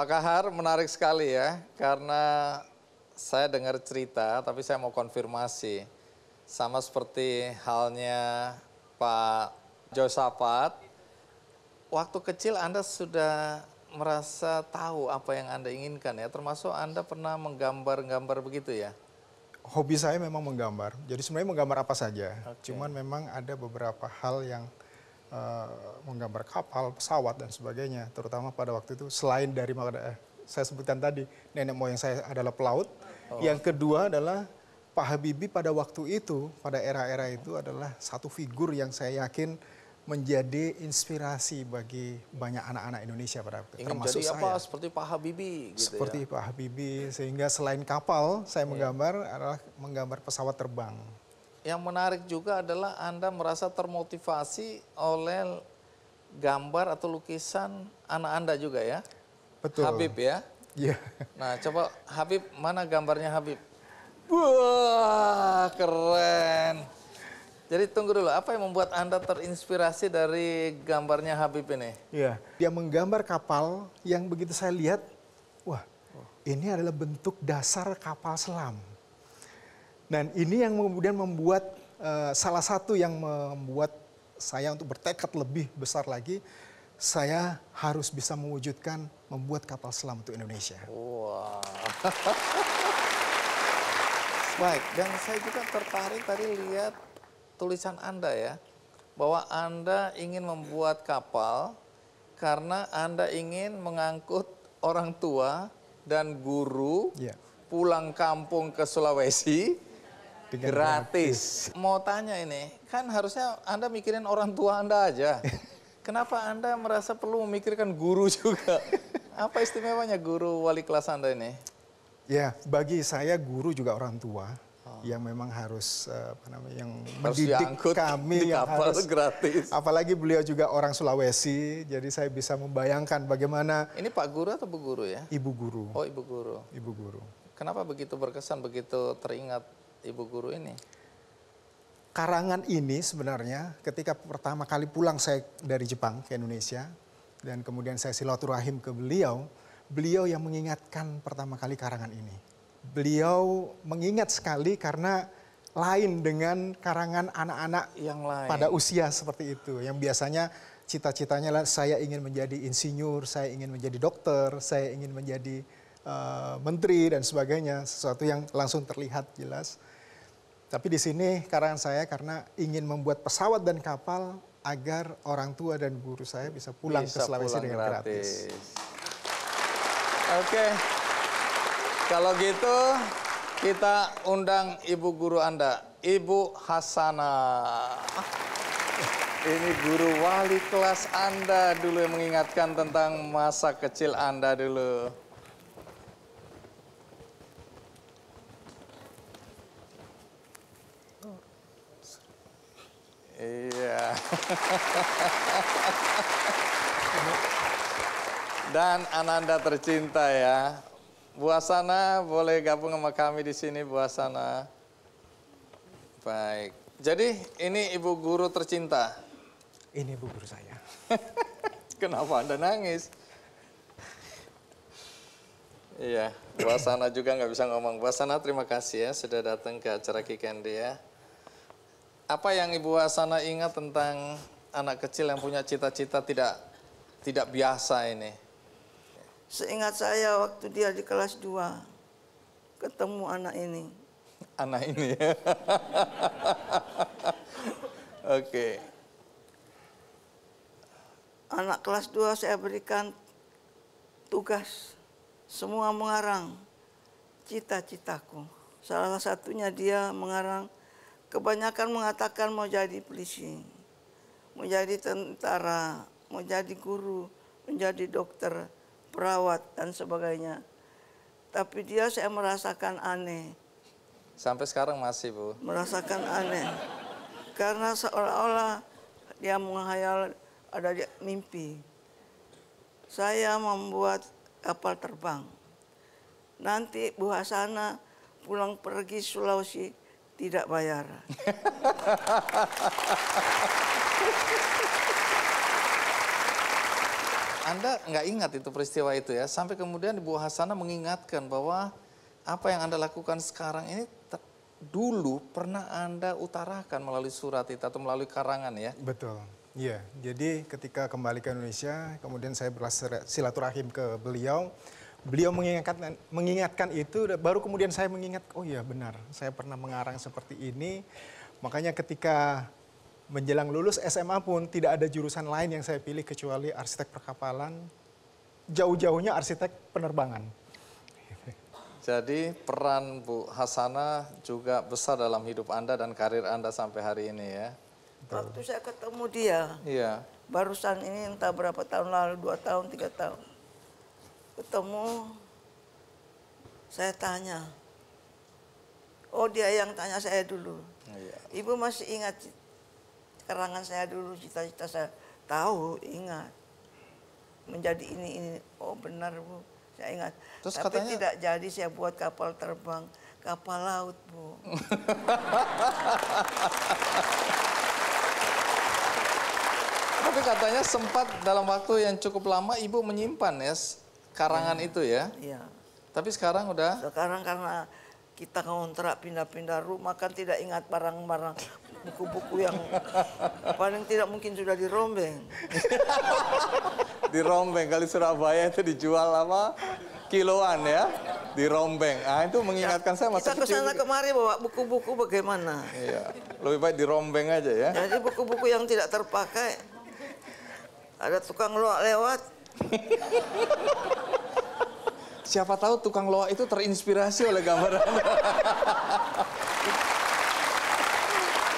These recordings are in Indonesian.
Pak Kahar menarik sekali ya, karena saya dengar cerita, tapi saya mau konfirmasi. Sama seperti halnya Pak Josafat, waktu kecil Anda sudah merasa tahu apa yang Anda inginkan ya, termasuk Anda pernah menggambar-gambar begitu ya? Hobi saya memang menggambar, jadi sebenarnya menggambar apa saja. Okay. Cuman memang ada beberapa hal yang Eh, menggambar kapal, pesawat dan sebagainya, terutama pada waktu itu selain dari eh, saya sebutkan tadi nenek moyang saya adalah pelaut, oh. yang kedua adalah Pak Habibie pada waktu itu pada era-era itu adalah satu figur yang saya yakin menjadi inspirasi bagi banyak anak-anak Indonesia pada waktu Ingin termasuk jadi apa, saya. Seperti Pak Habibie. Gitu ya? seperti ya? Pak Habibie sehingga selain kapal saya iya. menggambar yeah. adalah menggambar pesawat terbang yang menarik juga adalah Anda merasa termotivasi oleh gambar atau lukisan anak Anda juga ya? Betul. Habib ya? Iya. Nah, coba Habib, mana gambarnya Habib? Wah, keren. Jadi tunggu dulu, apa yang membuat Anda terinspirasi dari gambarnya Habib ini? Iya, dia menggambar kapal yang begitu saya lihat, wah, ini adalah bentuk dasar kapal selam. Dan ini yang kemudian membuat uh, salah satu yang membuat saya untuk bertekad lebih besar lagi, saya harus bisa mewujudkan membuat kapal selam untuk Indonesia. Wow. Baik, dan saya juga tertarik tadi lihat tulisan Anda ya, bahwa Anda ingin membuat kapal karena Anda ingin mengangkut orang tua dan guru yeah. pulang kampung ke Sulawesi dengan gratis. gratis. Mau tanya ini, kan harusnya Anda mikirin orang tua Anda aja. Kenapa Anda merasa perlu memikirkan guru juga? Apa istimewanya guru wali kelas Anda ini? Ya, bagi saya guru juga orang tua oh. yang memang harus eh, apa namanya yang mendidik kami di yang harus gratis. Apalagi beliau juga orang Sulawesi, jadi saya bisa membayangkan bagaimana Ini Pak Guru atau Bu Guru ya? Ibu Guru. Oh, Ibu Guru. Ibu Guru. Kenapa begitu berkesan, begitu teringat ibu guru ini? Karangan ini sebenarnya ketika pertama kali pulang saya dari Jepang ke Indonesia dan kemudian saya silaturahim ke beliau, beliau yang mengingatkan pertama kali karangan ini. Beliau mengingat sekali karena lain dengan karangan anak-anak yang lain. pada usia seperti itu yang biasanya cita-citanya saya ingin menjadi insinyur, saya ingin menjadi dokter, saya ingin menjadi Eh, menteri dan sebagainya, sesuatu yang langsung terlihat jelas. Tapi di sini karangan saya karena ingin membuat pesawat dan kapal agar orang tua dan guru saya bisa pulang bisa ke Sulawesi pulang dengan gratis. gratis. Oke, kalau gitu kita undang ibu guru Anda, Ibu Hasana. Ini guru wali kelas Anda dulu yang mengingatkan tentang masa kecil Anda dulu. Iya. Dan Ananda tercinta ya. Buasana boleh gabung sama kami di sini Buasana. Baik. Jadi ini ibu guru tercinta. Ini ibu guru saya. Kenapa Anda nangis? Iya, Buasana juga nggak bisa ngomong. Buasana terima kasih ya sudah datang ke acara Kikendi ya apa yang Ibu Asana ingat tentang anak kecil yang punya cita-cita tidak tidak biasa ini? Seingat saya waktu dia di kelas 2 ketemu anak ini. Anak ini. Oke. okay. Anak kelas 2 saya berikan tugas semua mengarang cita-citaku. Salah satunya dia mengarang Kebanyakan mengatakan mau jadi polisi, mau jadi tentara, mau jadi guru, menjadi dokter, perawat, dan sebagainya. Tapi dia saya merasakan aneh. Sampai sekarang masih, Bu? Merasakan aneh. Karena seolah-olah dia menghayal ada mimpi. Saya membuat kapal terbang. Nanti Bu Hasana pulang pergi Sulawesi tidak bayar. Anda nggak ingat itu peristiwa itu ya, sampai kemudian Ibu Hasana mengingatkan bahwa apa yang Anda lakukan sekarang ini dulu pernah Anda utarakan melalui surat itu atau melalui karangan ya? Betul, iya. Jadi ketika kembali ke Indonesia, kemudian saya silaturahim ke beliau, beliau mengingatkan mengingatkan itu baru kemudian saya mengingat oh iya benar saya pernah mengarang seperti ini makanya ketika menjelang lulus SMA pun tidak ada jurusan lain yang saya pilih kecuali arsitek perkapalan jauh-jauhnya arsitek penerbangan jadi peran Bu Hasana juga besar dalam hidup Anda dan karir Anda sampai hari ini ya waktu saya ketemu dia iya barusan ini entah berapa tahun lalu dua tahun tiga tahun ketemu saya tanya oh dia yang tanya saya dulu iya. ibu masih ingat kerangan saya dulu cita-cita saya tahu ingat menjadi ini ini oh benar bu saya ingat Terus tapi katanya... tidak jadi saya buat kapal terbang kapal laut bu tapi katanya sempat dalam waktu yang cukup lama ibu menyimpan ya karangan ya. itu ya. Iya. Tapi sekarang udah Sekarang karena kita ngontrak pindah-pindah rumah kan tidak ingat barang-barang buku-buku yang paling tidak mungkin sudah dirombeng. dirombeng kali Surabaya itu dijual apa? Kiloan ya, dirombeng. Ah itu mengingatkan ya, saya masa kita kesana kemari bawa buku-buku bagaimana? Iya, lebih baik dirombeng aja ya. Jadi buku-buku yang tidak terpakai ada tukang loak lewat. siapa tahu tukang loa itu terinspirasi oleh gambar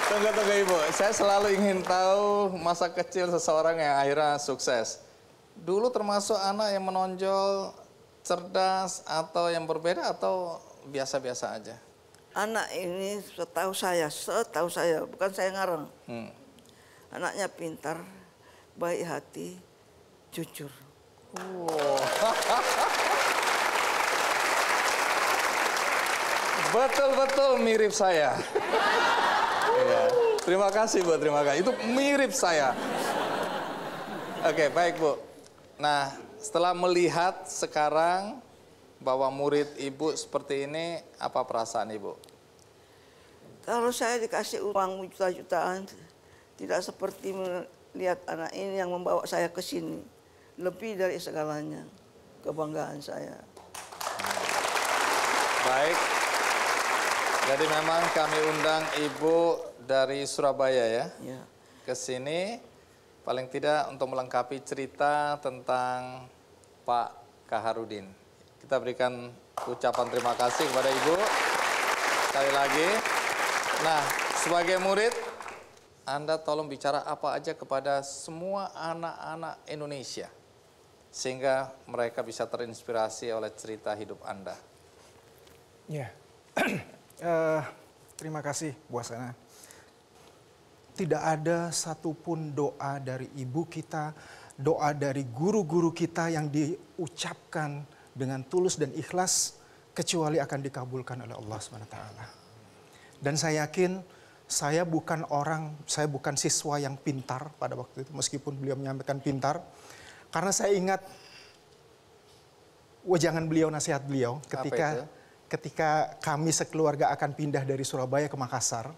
tunggu tunggu ibu, saya selalu ingin tahu masa kecil seseorang yang akhirnya sukses. Dulu termasuk anak yang menonjol, cerdas atau yang berbeda atau biasa-biasa aja? Anak ini setahu saya, setahu saya, bukan saya ngarang. Hmm. Anaknya pintar, baik hati, jujur. Wow. Betul-betul mirip saya. Ya. Terima kasih Bu, terima kasih. Itu mirip saya. Oke, baik Bu. Nah, setelah melihat sekarang bahwa murid Ibu seperti ini, apa perasaan Ibu? Kalau saya dikasih uang juta-jutaan, tidak seperti melihat anak ini yang membawa saya ke sini. Lebih dari segalanya, kebanggaan saya. Baik. Jadi memang kami undang Ibu dari Surabaya ya, ya. ke sini paling tidak untuk melengkapi cerita tentang Pak Kaharudin. Kita berikan ucapan terima kasih kepada Ibu sekali lagi. Nah, sebagai murid, Anda tolong bicara apa aja kepada semua anak-anak Indonesia sehingga mereka bisa terinspirasi oleh cerita hidup Anda. Ya. Yeah. uh, terima kasih Bu Asana. Tidak ada satupun doa dari ibu kita, doa dari guru-guru kita yang diucapkan dengan tulus dan ikhlas kecuali akan dikabulkan oleh Allah SWT. Dan saya yakin saya bukan orang, saya bukan siswa yang pintar pada waktu itu meskipun beliau menyampaikan pintar. Karena saya ingat wajangan beliau, nasihat beliau ketika ketika kami sekeluarga akan pindah dari Surabaya ke Makassar,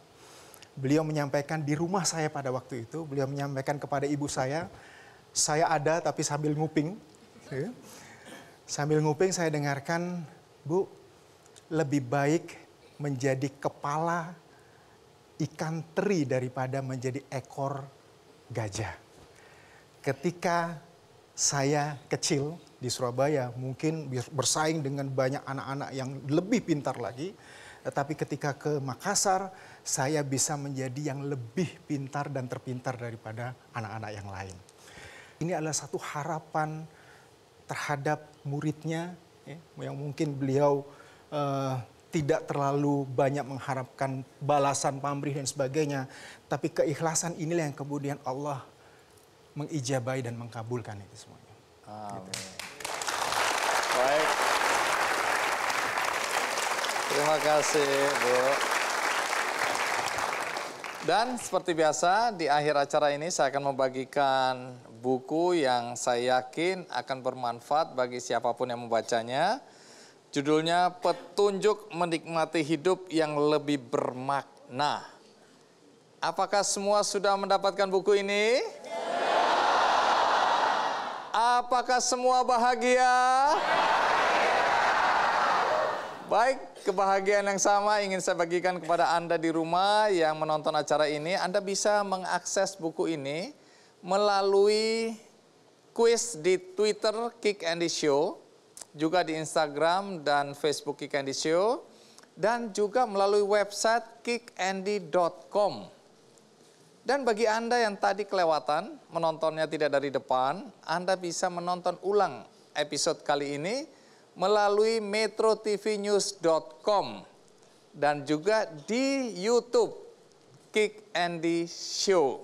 beliau menyampaikan di rumah saya pada waktu itu, beliau menyampaikan kepada ibu saya, saya ada tapi sambil nguping. Ya. Sambil nguping saya dengarkan, Bu, lebih baik menjadi kepala ikan teri daripada menjadi ekor gajah. Ketika saya kecil, di Surabaya mungkin bersaing dengan banyak anak-anak yang lebih pintar lagi tetapi ketika ke Makassar saya bisa menjadi yang lebih pintar dan terpintar daripada anak-anak yang lain. Ini adalah satu harapan terhadap muridnya ya, yang mungkin beliau uh, tidak terlalu banyak mengharapkan balasan pamrih dan sebagainya, tapi keikhlasan inilah yang kemudian Allah mengijabai dan mengkabulkan itu semuanya. Amin. Gitu. Terima kasih, Bu. Dan seperti biasa, di akhir acara ini saya akan membagikan buku yang saya yakin akan bermanfaat bagi siapapun yang membacanya. Judulnya Petunjuk Menikmati Hidup yang Lebih Bermakna. Apakah semua sudah mendapatkan buku ini? Apakah semua bahagia? Ya. Baik, kebahagiaan yang sama ingin saya bagikan kepada Anda di rumah yang menonton acara ini. Anda bisa mengakses buku ini melalui kuis di Twitter Kick Andy Show, juga di Instagram dan Facebook Kick Andy Show, dan juga melalui website kickandy.com. Dan bagi Anda yang tadi kelewatan, menontonnya tidak dari depan, Anda bisa menonton ulang episode kali ini melalui metrotvnews.com dan juga di YouTube Kick Andy Show.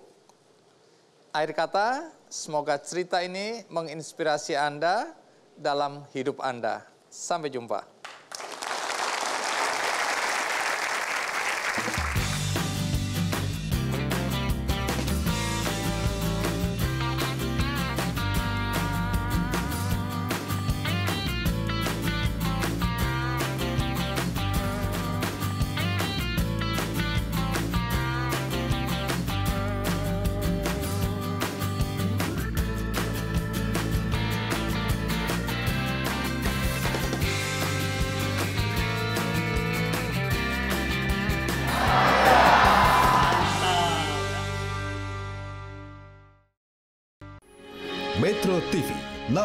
Akhir kata, semoga cerita ini menginspirasi Anda dalam hidup Anda. Sampai jumpa.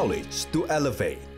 knowledge to elevate.